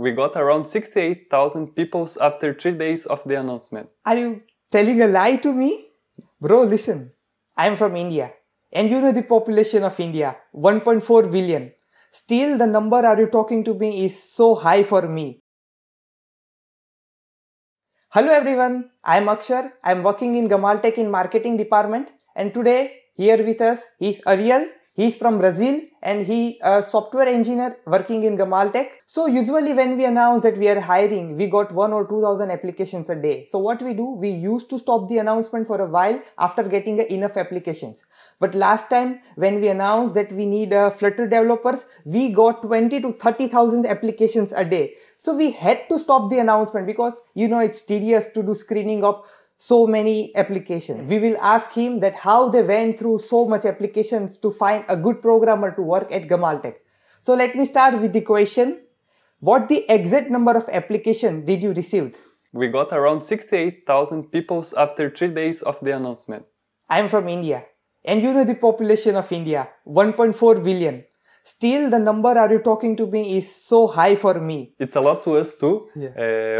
We got around 68,000 peoples after three days of the announcement. Are you telling a lie to me? Bro, listen. I'm from India. And you know the population of India 1.4 billion. Still, the number are you talking to me is so high for me. Hello everyone, I'm Akshar. I'm working in Gamaltech in marketing department and today here with us is Ariel He's from Brazil and he's a software engineer working in Gamal Tech. So usually when we announce that we are hiring, we got one or two thousand applications a day. So what we do, we used to stop the announcement for a while after getting enough applications. But last time when we announced that we need uh, Flutter developers, we got 20 to 30,000 applications a day. So we had to stop the announcement because you know it's tedious to do screening of so many applications. We will ask him that how they went through so much applications to find a good programmer to work at Gamaltech. So let me start with the question. What the exact number of application did you receive? We got around 68,000 peoples after three days of the announcement. I am from India. And you know the population of India, 1.4 billion still the number are you talking to me is so high for me it's a lot to us too yeah.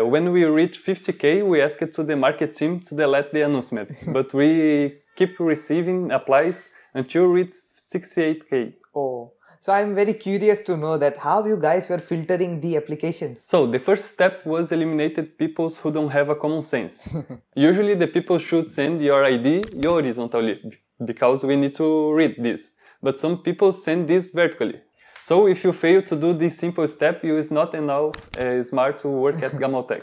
uh, when we reach 50k we ask it to the market team to delete the announcement but we keep receiving applies until reach 68k oh so i'm very curious to know that how you guys were filtering the applications so the first step was eliminated people who don't have a common sense usually the people should send your id your horizontal because we need to read this but some people send this vertically. So if you fail to do this simple step, you is not enough uh, smart to work at Gamaltech.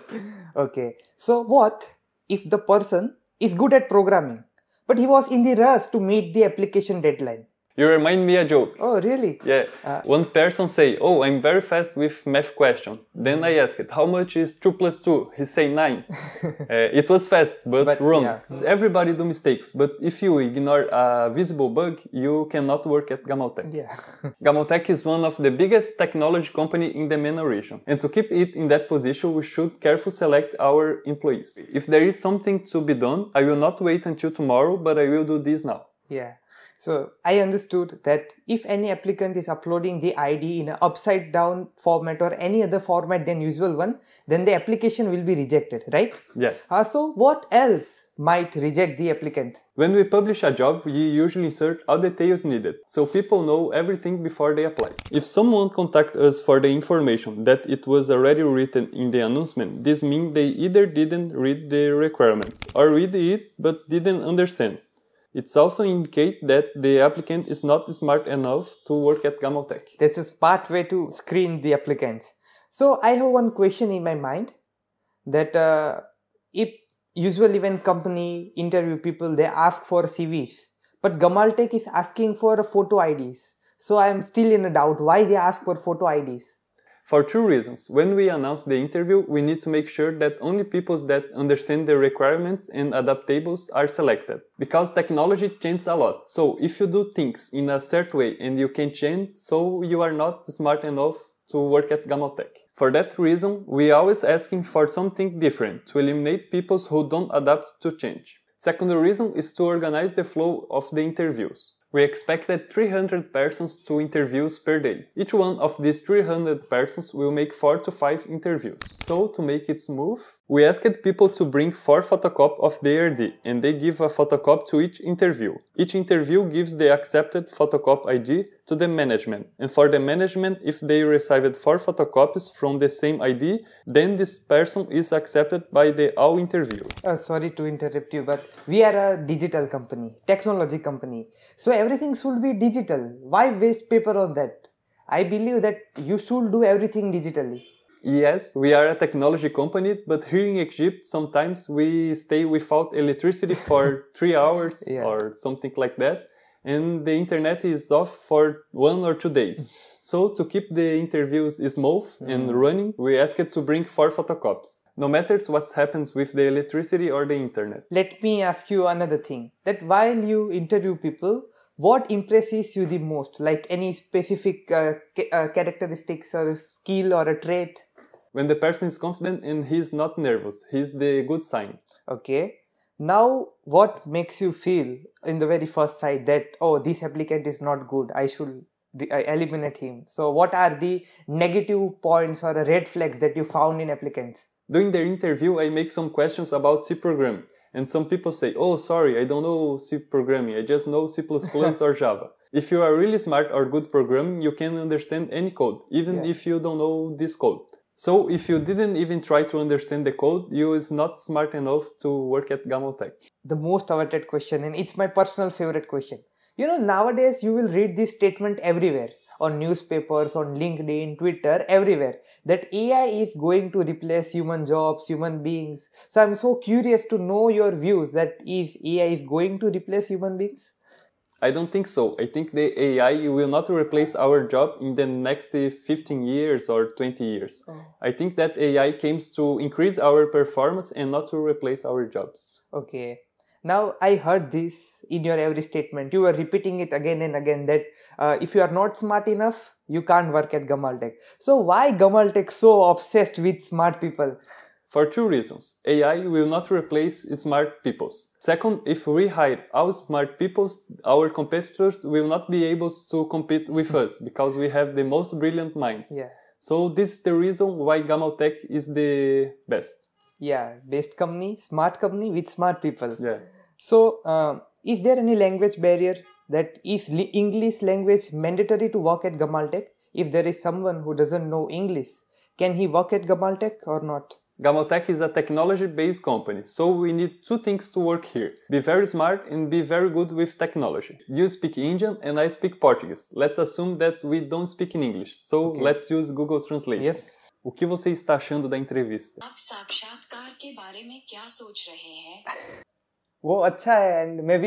okay. So what if the person is good at programming, but he was in the rush to meet the application deadline? You remind me a joke. Oh, really? Yeah. Uh, One person say, "Oh, I'm very fast with math question." Then I asked, "How much is two plus two? He say nine. uh, it was fast, but, but wrong. Yeah. Everybody do mistakes, but if you ignore a visible bug, you cannot work at Gamaltech. Yeah. Gamaltech is one of the biggest technology company in the MENA region, and to keep it in that position, we should carefully select our employees. If there is something to be done, I will not wait until tomorrow, but I will do this now. Yeah. So I understood that if any applicant is uploading the ID in an upside down format or any other format than usual one, then the application will be rejected, right? Yes. Uh, so what else might reject the applicant? When we publish a job, we usually insert all details needed, so people know everything before they apply. If someone contacts us for the information that it was already written in the announcement, this means they either didn't read the requirements or read it but didn't understand. It's also indicate that the applicant is not smart enough to work at Gamaltech. That's a smart way to screen the applicants. So I have one question in my mind that uh, if usually when company interview people they ask for CVs but Gamaltech is asking for photo IDs. So I am still in a doubt why they ask for photo IDs. For two reasons. When we announce the interview, we need to make sure that only people that understand the requirements and adaptables are selected. Because technology changes a lot. So if you do things in a certain way and you can change, so you are not smart enough to work at Gamotech. For that reason, we always asking for something different to eliminate people who don't adapt to change. Second reason is to organize the flow of the interviews. We expected 300 persons to interviews per day. Each one of these 300 persons will make 4 to 5 interviews. So, to make it smooth, we asked people to bring 4 photocopies of their ID and they give a photocopy to each interview. Each interview gives the accepted photocopy ID to the management. And for the management, if they received 4 photocopies from the same ID, then this person is accepted by the all interviews. Uh, sorry to interrupt you, but we are a digital company, technology company. So everything should be digital. Why waste paper on that? I believe that you should do everything digitally. Yes, we are a technology company, but here in Egypt, sometimes we stay without electricity for three hours yeah. or something like that, and the internet is off for one or two days. So to keep the interviews smooth mm. and running, we ask it to bring four photocopies, no matter what happens with the electricity or the internet. Let me ask you another thing: that while you interview people, what impresses you the most like any specific uh, ca- uh, characteristics or a skill or a trait when the person is confident and he's not nervous he's the good sign okay now what makes you feel in the very first sight that oh this applicant is not good i should eliminate him so what are the negative points or red flags that you found in applicants during the interview i make some questions about c program and some people say, oh, sorry, I don't know C programming. I just know C++ or Java. If you are really smart or good programming, you can understand any code, even yeah. if you don't know this code. So if you didn't even try to understand the code, you is not smart enough to work at Gamaltech. The most awaited question, and it's my personal favorite question. You know, nowadays you will read this statement everywhere on newspapers, on LinkedIn, Twitter, everywhere that AI is going to replace human jobs, human beings. So I'm so curious to know your views that if AI is going to replace human beings. I don't think so. I think the AI will not replace our job in the next uh, 15 years or 20 years. Oh. I think that AI comes to increase our performance and not to replace our jobs. Okay now i heard this in your every statement you were repeating it again and again that uh, if you are not smart enough you can't work at gamaltech so why gamaltech so obsessed with smart people for two reasons ai will not replace smart people. second if we hire our smart people, our competitors will not be able to compete with us because we have the most brilliant minds yeah. so this is the reason why gamaltech is the best yeah based company smart company with smart people yeah so uh, is there any language barrier that is english language mandatory to work at gamaltech if there is someone who doesn't know english can he work at gamaltech or not gamaltech is a technology based company so we need two things to work here be very smart and be very good with technology you speak indian and i speak portuguese let's assume that we don't speak in english so okay. let's use google Translate. yes O que você está achando da entrevista? वो अच्छा है and मैं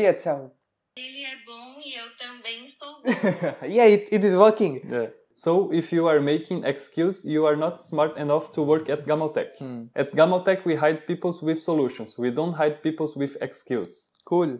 Ele é bom e eu também sou bom. yeah, it, it is working. Yeah. So if you are making excuse, you are not smart enough to work at Gamaltech. Hmm. At Gamaltech, we hide people with solutions. We don't hide people with excuse. Cool.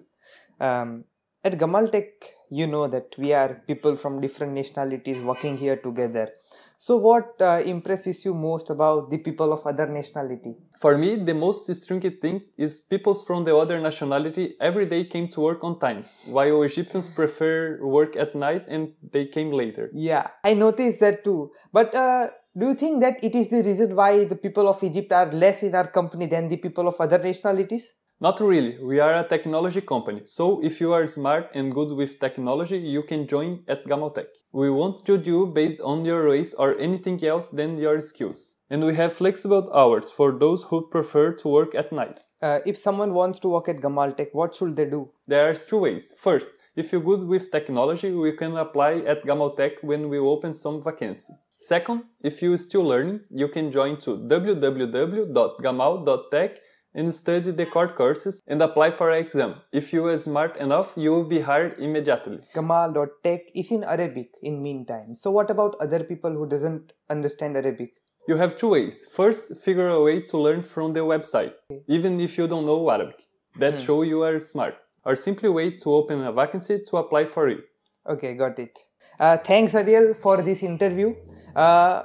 Um, at Gamaltech, you know that we are people from different nationalities working here together. So, what uh, impresses you most about the people of other nationality? For me, the most striking thing is people from the other nationality every day came to work on time, while Egyptians prefer work at night and they came later. Yeah, I noticed that too. But uh, do you think that it is the reason why the people of Egypt are less in our company than the people of other nationalities? Not really, we are a technology company, so if you are smart and good with technology, you can join at Gamaltech. We won't judge you based on your race or anything else than your skills. And we have flexible hours for those who prefer to work at night. Uh, if someone wants to work at Gamaltech, what should they do? There are two ways. First, if you're good with technology, we can apply at Gamaltech when we open some vacancy. Second, if you're still learning, you can join to www.gamal.tech and study the core courses and apply for an exam. If you are smart enough, you will be hired immediately. Kamal.tech is in Arabic in meantime. So what about other people who doesn't understand Arabic? You have two ways. First, figure a way to learn from the website, okay. even if you don't know Arabic. That hmm. shows you are smart. Or simply wait to open a vacancy to apply for it. Okay, got it. Uh, thanks, Ariel, for this interview. Uh,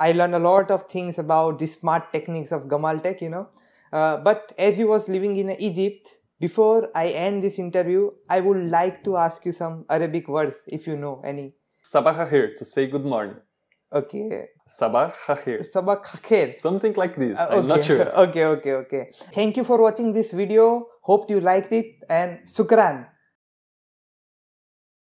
I learned a lot of things about the smart techniques of Gamal Tech, you know. Uh, but as you was living in Egypt, before I end this interview, I would like to ask you some Arabic words if you know any. Sabah khair to say good morning. Okay. Sabah khair. Sabah khair. Something like this. Uh, okay. I'm not sure. okay, okay, okay. Thank you for watching this video. Hope you liked it and sukran.